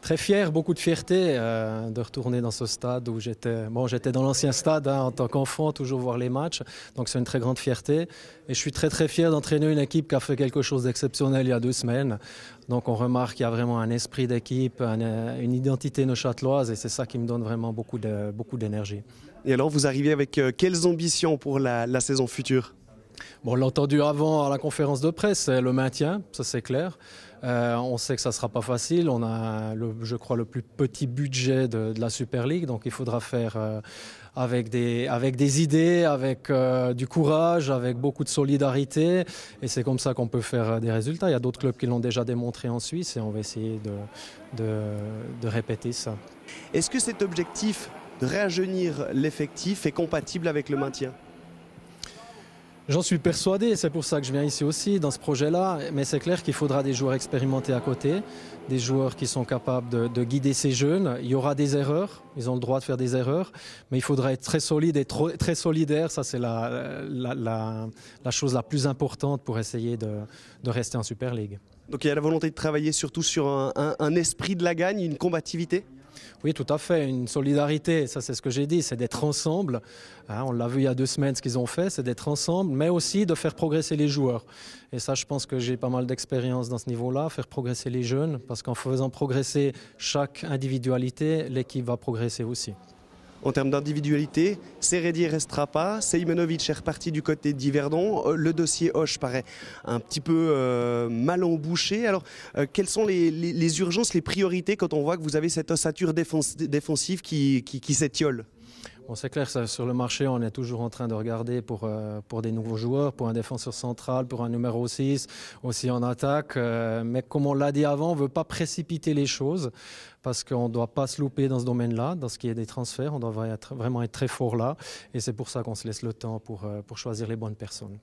Très fier, beaucoup de fierté euh, de retourner dans ce stade où j'étais. Bon, j'étais dans l'ancien stade hein, en tant qu'enfant, toujours voir les matchs. Donc c'est une très grande fierté. Et je suis très très fier d'entraîner une équipe qui a fait quelque chose d'exceptionnel il y a deux semaines. Donc on remarque qu'il y a vraiment un esprit d'équipe, euh, une identité neuchâteloise, et c'est ça qui me donne vraiment beaucoup de beaucoup d'énergie. Et alors vous arrivez avec euh, quelles ambitions pour la saison future Bon, on l'a entendu avant à la conférence de presse, euh, le maintien, ça c'est clair. Euh, on sait que ça ne sera pas facile. On a, je crois, le plus petit budget de, la Super League, donc il faudra faire euh, avec, des, idées, avec du courage, avec beaucoup de solidarité. Et c'est comme ça qu'on peut faire des résultats. Il y a d'autres clubs qui l'ont déjà démontré en Suisse et on va essayer de, de répéter ça. Est-ce que cet objectif de rajeunir l'effectif est compatible avec le maintien J'en suis persuadé, c'est pour ça que je viens ici aussi, dans ce projet-là. Mais c'est clair qu'il faudra des joueurs expérimentés à côté, des joueurs qui sont capables de, guider ces jeunes. Il y aura des erreurs, ils ont le droit de faire des erreurs, mais il faudra être très solide et très solidaire. Ça, c'est la, chose la plus importante pour essayer de, rester en Super League. Donc il y a la volonté de travailler surtout sur un esprit de la gagne, une combativité oui, tout à fait. Une solidarité, ça c'est ce que j'ai dit, c'est d'être ensemble. Hein, on l'a vu il y a deux semaines ce qu'ils ont fait, c'est d'être ensemble, mais aussi de faire progresser les joueurs. Et ça, je pense que j'ai pas mal d'expérience dans ce niveau-là, faire progresser les jeunes, parce qu'en faisant progresser chaque individualité, l'équipe va progresser aussi en termes d'individualité. Seredi restera pas. Seimenovic est reparti du côté d'Iverdon, euh, Le dossier Hoche paraît un petit peu euh, mal embouché. Alors, euh, quelles sont les, urgences, les priorités quand on voit que vous avez cette ossature défensive qui, qui s'étiole c'est clair, que sur le marché, on est toujours en train de regarder pour, euh, des nouveaux joueurs, pour un défenseur central, pour un numéro 6, aussi en attaque. Euh, mais comme on l'a dit avant, on ne veut pas précipiter les choses parce qu'on ne doit pas se louper dans ce domaine-là, dans ce qui est des transferts. On doit vraiment être, vraiment être très fort là. Et c'est pour ça qu'on se laisse le temps pour euh, choisir les bonnes personnes.